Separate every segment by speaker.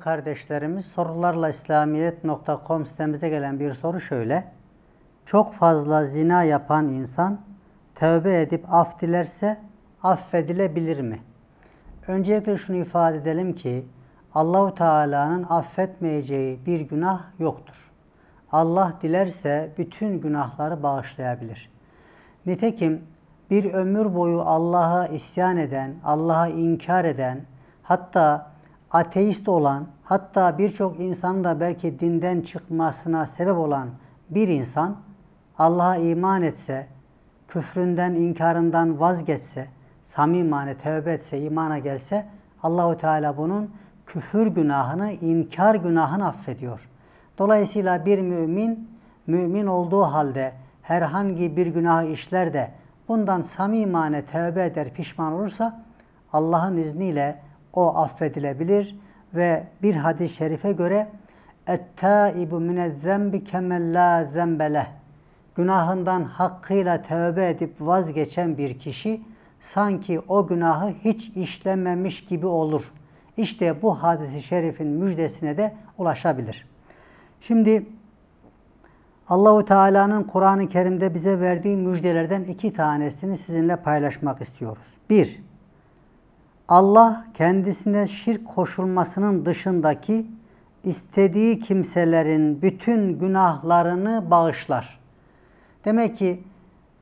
Speaker 1: Kardeşlerimiz sorularla İslamiyet.com sitemize gelen bir soru şöyle. Çok fazla zina yapan insan tövbe edip af dilerse affedilebilir mi? Öncelikle şunu ifade edelim ki Allahu Teala'nın affetmeyeceği bir günah yoktur. Allah dilerse bütün günahları bağışlayabilir. Nitekim bir ömür boyu Allah'a isyan eden, Allah'a inkar eden, hatta ateist olan, hatta birçok insanın da belki dinden çıkmasına sebep olan bir insan Allah'a iman etse, küfründen, inkarından vazgeçse, samimane tevbe etse, imana gelse Allahu Teala bunun küfür günahını, inkar günahını affediyor. Dolayısıyla bir mümin mümin olduğu halde herhangi bir günah işler de bundan samimane tevbe eder, pişman olursa Allah'ın izniyle o affedilebilir ve bir hadis-i şerife göre ettaibu minezzembi kemel la zembeleh günahından hakkıyla tövbe edip vazgeçen bir kişi sanki o günahı hiç işlememiş gibi olur. İşte bu hadisi şerifin müjdesine de ulaşabilir. Şimdi Allahu Teala'nın Kur'an-ı Kerim'de bize verdiği müjdelerden iki tanesini sizinle paylaşmak istiyoruz. Bir, Allah kendisine şirk koşulmasının dışındaki istediği kimselerin bütün günahlarını bağışlar. Demek ki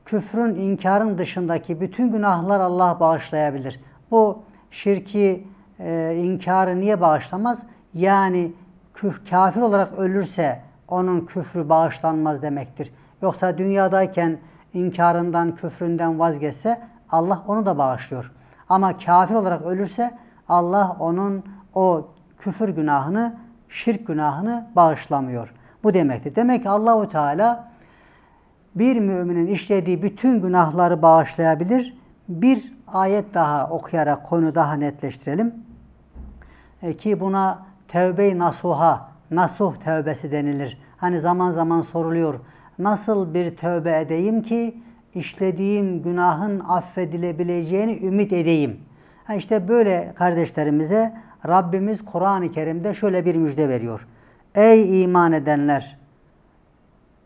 Speaker 1: küfrün, inkarın dışındaki bütün günahlar Allah bağışlayabilir. Bu şirki, e, inkarı niye bağışlamaz? Yani küf, kafir olarak ölürse onun küfrü bağışlanmaz demektir. Yoksa dünyadayken inkarından, küfründen vazgeçse Allah onu da bağışlıyor. Ama kafir olarak ölürse Allah onun o küfür günahını, şirk günahını bağışlamıyor. Bu demektir. Demek ki Allahu Teala bir müminin işlediği bütün günahları bağışlayabilir. Bir ayet daha okuyarak konu daha netleştirelim. E ki buna tevbe-i nasuha, nasuh tevbesi denilir. Hani zaman zaman soruluyor. Nasıl bir tövbe edeyim ki işlediğim günahın affedilebileceğini ümit edeyim. Ha işte böyle kardeşlerimize Rabbimiz Kur'an-ı Kerim'de şöyle bir müjde veriyor. Ey iman edenler!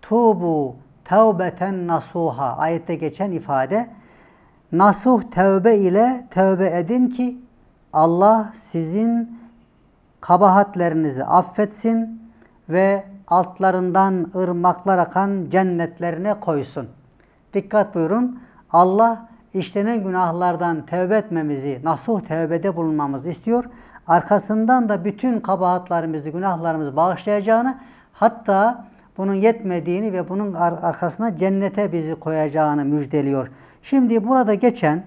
Speaker 1: Tubu tevbeten nasuha ayette geçen ifade nasuh tevbe ile tevbe edin ki Allah sizin kabahatlerinizi affetsin ve altlarından ırmaklar akan cennetlerine koysun.'' Dikkat buyurun. Allah işlenen günahlardan tevbe etmemizi, nasuh tevbede bulunmamızı istiyor. Arkasından da bütün kabahatlarımızı, günahlarımızı bağışlayacağını, hatta bunun yetmediğini ve bunun arkasına cennete bizi koyacağını müjdeliyor. Şimdi burada geçen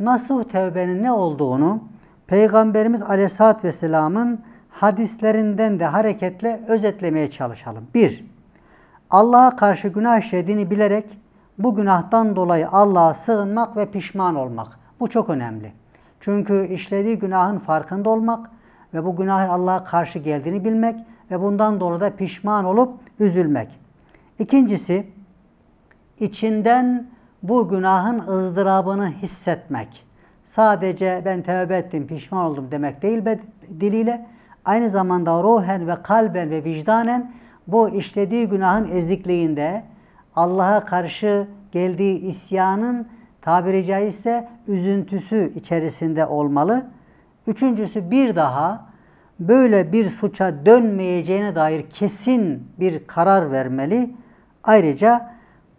Speaker 1: nasuh tevbenin ne olduğunu Peygamberimiz Aleyhisselatü Vesselam'ın hadislerinden de hareketle özetlemeye çalışalım. 1. Allah'a karşı günah işlediğini bilerek bu günahtan dolayı Allah'a sığınmak ve pişman olmak. Bu çok önemli. Çünkü işlediği günahın farkında olmak ve bu günah Allah'a karşı geldiğini bilmek ve bundan dolayı da pişman olup üzülmek. İkincisi, içinden bu günahın ızdırabını hissetmek. Sadece ben tevbe ettim, pişman oldum demek değil diliyle. Aynı zamanda ruhen ve kalben ve vicdanen bu işlediği günahın ezikliğinde, Allah'a karşı geldiği isyanın tabiri caizse üzüntüsü içerisinde olmalı. Üçüncüsü bir daha böyle bir suça dönmeyeceğine dair kesin bir karar vermeli. Ayrıca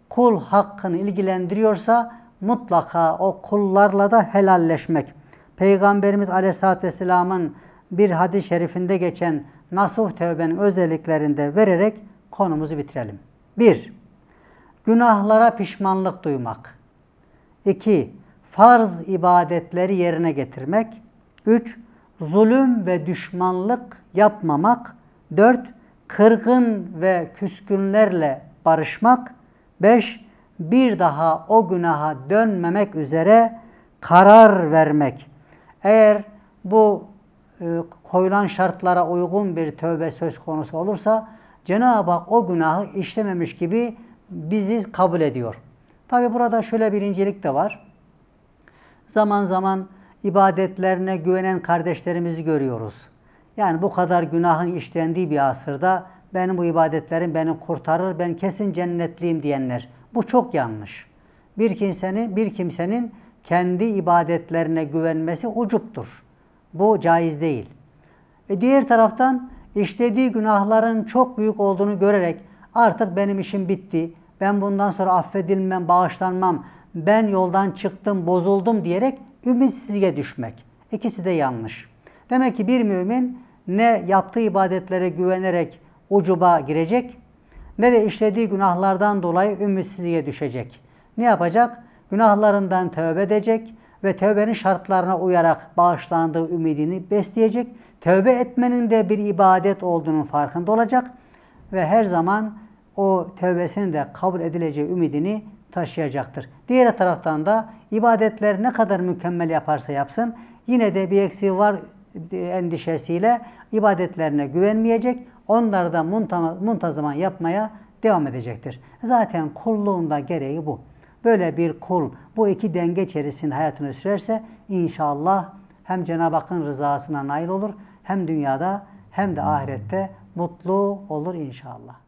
Speaker 1: kul hakkını ilgilendiriyorsa mutlaka o kullarla da helalleşmek. Peygamberimiz Aleyhisselatü Vesselam'ın bir hadis-i şerifinde geçen nasuh tövbenin özelliklerinde vererek konumuzu bitirelim. 1. Günahlara pişmanlık duymak. 2. Farz ibadetleri yerine getirmek. 3. Zulüm ve düşmanlık yapmamak. 4. Kırgın ve küskünlerle barışmak. 5. Bir daha o günaha dönmemek üzere karar vermek. Eğer bu e, koyulan şartlara uygun bir tövbe söz konusu olursa Cenab-ı Hak o günahı işlememiş gibi bizi kabul ediyor. Tabi burada şöyle bir incelik de var. Zaman zaman ibadetlerine güvenen kardeşlerimizi görüyoruz. Yani bu kadar günahın işlendiği bir asırda benim bu ibadetlerim beni kurtarır, ben kesin cennetliyim diyenler. Bu çok yanlış. Bir kimsenin, bir kimsenin kendi ibadetlerine güvenmesi ucuptur. Bu caiz değil. E diğer taraftan işlediği günahların çok büyük olduğunu görerek artık benim işim bitti, ben bundan sonra affedilmem, bağışlanmam, ben yoldan çıktım, bozuldum diyerek ümitsizliğe düşmek. İkisi de yanlış. Demek ki bir mümin ne yaptığı ibadetlere güvenerek ucuba girecek ne de işlediği günahlardan dolayı ümitsizliğe düşecek. Ne yapacak? Günahlarından tövbe edecek ve tövbenin şartlarına uyarak bağışlandığı ümidini besleyecek. Tövbe etmenin de bir ibadet olduğunun farkında olacak ve her zaman o tövbesinin de kabul edileceği ümidini taşıyacaktır. Diğer taraftan da ibadetler ne kadar mükemmel yaparsa yapsın yine de bir eksiği var e, endişesiyle ibadetlerine güvenmeyecek. Onları da muntazaman yapmaya devam edecektir. Zaten kulluğunda gereği bu. Böyle bir kul bu iki denge içerisinde hayatını sürerse inşallah hem Cenab-ı Hakk'ın rızasına nail olur hem dünyada hem de ahirette mutlu olur inşallah.